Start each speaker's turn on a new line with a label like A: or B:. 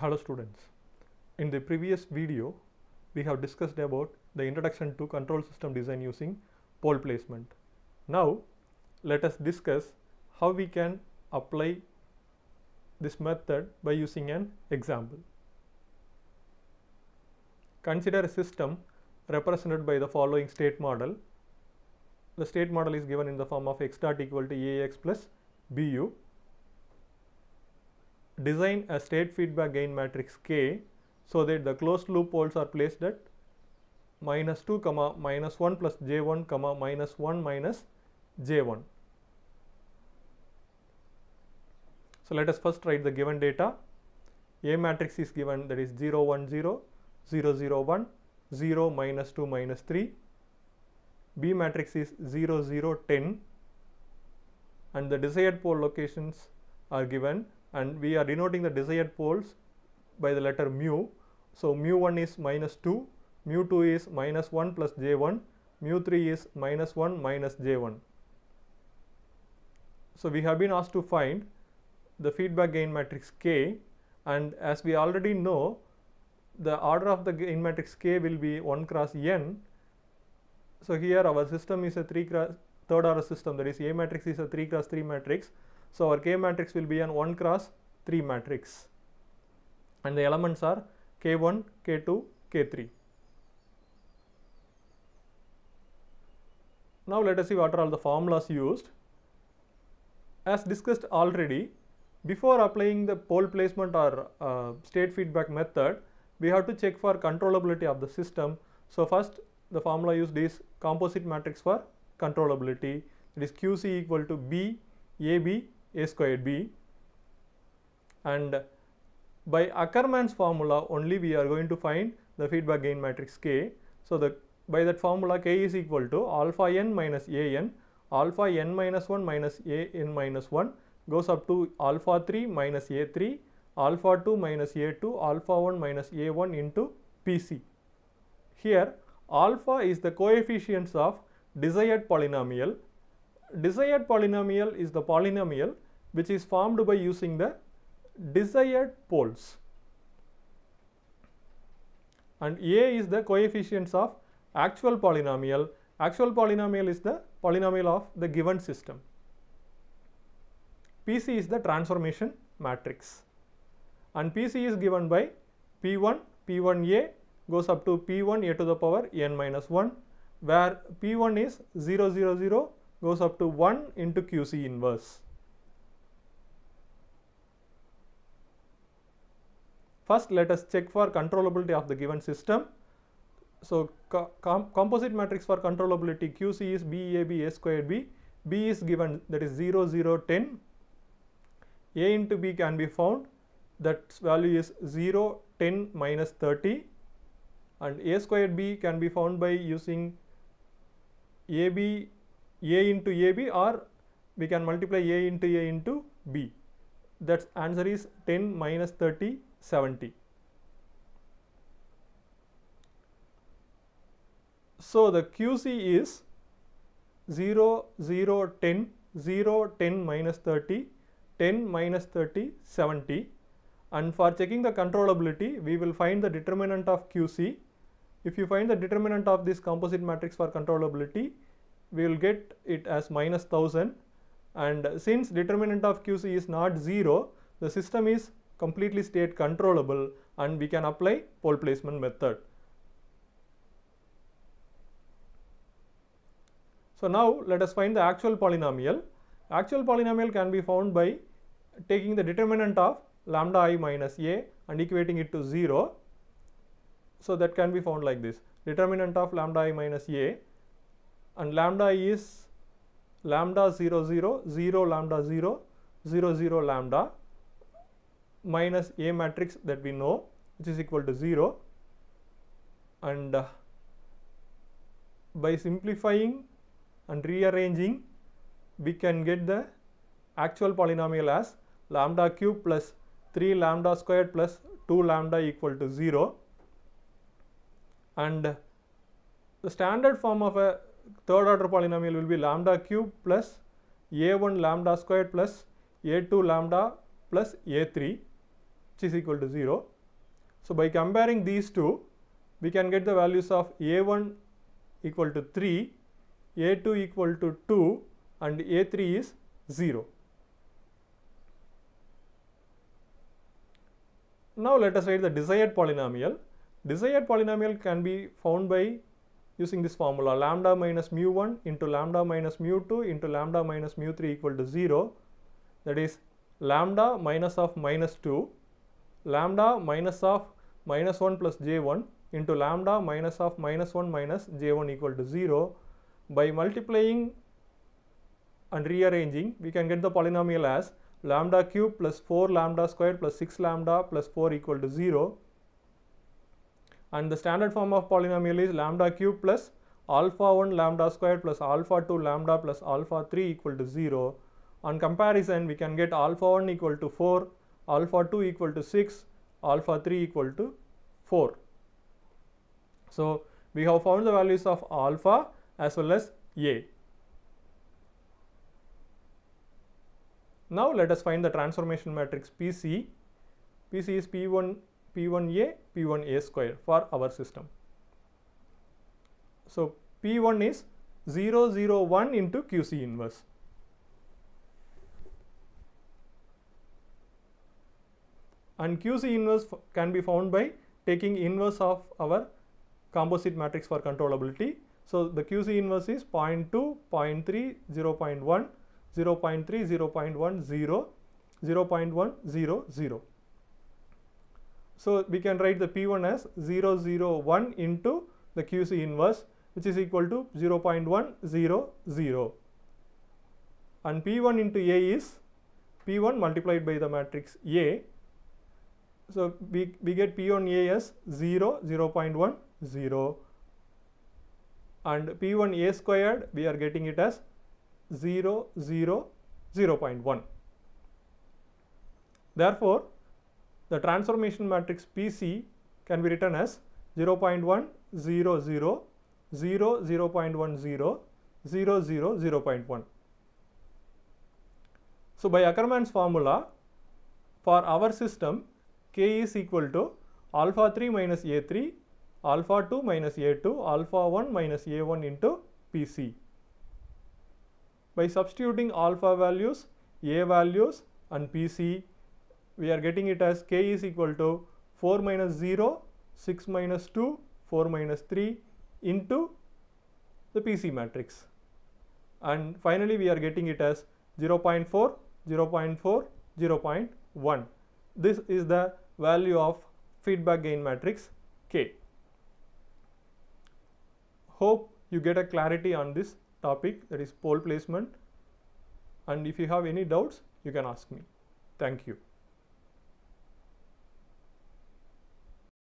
A: Hello students. In the previous video, we have discussed about the introduction to control system design using pole placement. Now, let us discuss how we can apply this method by using an example. Consider a system represented by the following state model. The state model is given in the form of x dot equal to ax plus bu design a state feedback gain matrix K so that the closed loop poles are placed at minus 2 comma minus 1 plus J1 comma minus 1 minus J1. So, let us first write the given data. A matrix is given that is 0 1 0 0 0 1 0 minus 2 minus 3. B matrix is 0 0 10 and the desired pole locations are given and we are denoting the desired poles by the letter mu. So, mu 1 is minus 2, mu 2 is minus 1 plus j 1, mu 3 is minus 1 minus j 1. So, we have been asked to find the feedback gain matrix K and as we already know the order of the gain matrix K will be 1 cross n. So, here our system is a 3 cross third order system that is A matrix is a 3 cross 3 matrix so our K matrix will be an 1 cross 3 matrix and the elements are K1, K2, K3. Now let us see what are all the formulas used. As discussed already, before applying the pole placement or uh, state feedback method, we have to check for controllability of the system. So first the formula used is composite matrix for controllability. It is QC equal to B, AB a squared b and by Ackermann's formula only we are going to find the feedback gain matrix k. So, the by that formula k is equal to alpha n minus a n alpha n minus 1 minus a n minus 1 goes up to alpha 3 minus a 3 alpha 2 minus a 2 alpha 1 minus a 1 into pc. Here alpha is the coefficients of desired polynomial desired polynomial is the polynomial which is formed by using the desired poles and A is the coefficients of actual polynomial. Actual polynomial is the polynomial of the given system. PC is the transformation matrix and PC is given by P1, P1A goes up to P1 a to the power n minus 1 where P1 is 0, 0, 0, goes up to 1 into QC inverse. First, let us check for controllability of the given system. So, com composite matrix for controllability QC is B, A, B, A squared B. B is given that is 0, 0, 10. A into B can be found that value is 0, 10, minus 30 and A squared B can be found by using AB a into AB or we can multiply A into A into B. That answer is 10 minus 30, 70. So, the QC is 0, 0, 10, 0, 10 minus 30, 10 minus 30, 70 and for checking the controllability we will find the determinant of QC. If you find the determinant of this composite matrix for controllability, we will get it as minus 1000 and since determinant of QC is not 0, the system is completely state controllable and we can apply pole placement method. So now let us find the actual polynomial. Actual polynomial can be found by taking the determinant of lambda i minus a and equating it to 0. So that can be found like this. Determinant of lambda i minus a and lambda is lambda 0 0 0 lambda 0 0 0 lambda minus a matrix that we know which is equal to 0 and uh, by simplifying and rearranging we can get the actual polynomial as lambda cube plus 3 lambda squared plus 2 lambda equal to 0 and the standard form of a third order polynomial will be lambda cube plus a1 lambda squared plus a2 lambda plus a3 which is equal to 0. So, by comparing these two we can get the values of a1 equal to 3, a2 equal to 2 and a3 is 0. Now, let us write the desired polynomial. Desired polynomial can be found by using this formula lambda minus mu 1 into lambda minus mu 2 into lambda minus mu 3 equal to 0 that is lambda minus of minus 2 lambda minus of minus 1 plus j1 into lambda minus of minus 1 minus j1 equal to 0 by multiplying and rearranging we can get the polynomial as lambda cube plus 4 lambda square plus 6 lambda plus 4 equal to 0 and the standard form of polynomial is lambda cube plus alpha 1 lambda square plus alpha 2 lambda plus alpha 3 equal to 0. On comparison, we can get alpha 1 equal to 4, alpha 2 equal to 6, alpha 3 equal to 4. So, we have found the values of alpha as well as a. Now, let us find the transformation matrix PC. PC is P1 P1A, P1A square for our system. So, P1 is 0, 0, 1 into QC inverse. And QC inverse can be found by taking inverse of our composite matrix for controllability. So, the QC inverse is 0 0.2, 0 0.3, 0 0.1, 0 0.3, 0 0.1, 0, 0.1, 0, 0. So we can write the P1 as 0, 0, 001 into the QC inverse which is equal to 0 0.100 and P1 into A is P1 multiplied by the matrix A. So we, we get P1 A as 0, 0 0.10 and P1 A squared we are getting it as 0, 0, 0 0.1. Therefore, the transformation matrix PC can be written as 0 0.1, 0, 0, 0, 0 0.10, 0, 0, 0, 0.1. So, by Ackermann's formula, for our system, K is equal to alpha 3 minus A3, alpha 2 minus A2, alpha 1 minus A1 into PC. By substituting alpha values, A values and PC we are getting it as k is equal to 4 minus 0, 6 minus 2, 4 minus 3 into the PC matrix. And finally, we are getting it as 0 0.4, 0 0.4, 0 0.1. This is the value of feedback gain matrix K. Hope you get a clarity on this topic that is pole placement and if you have any doubts you can ask me. Thank you.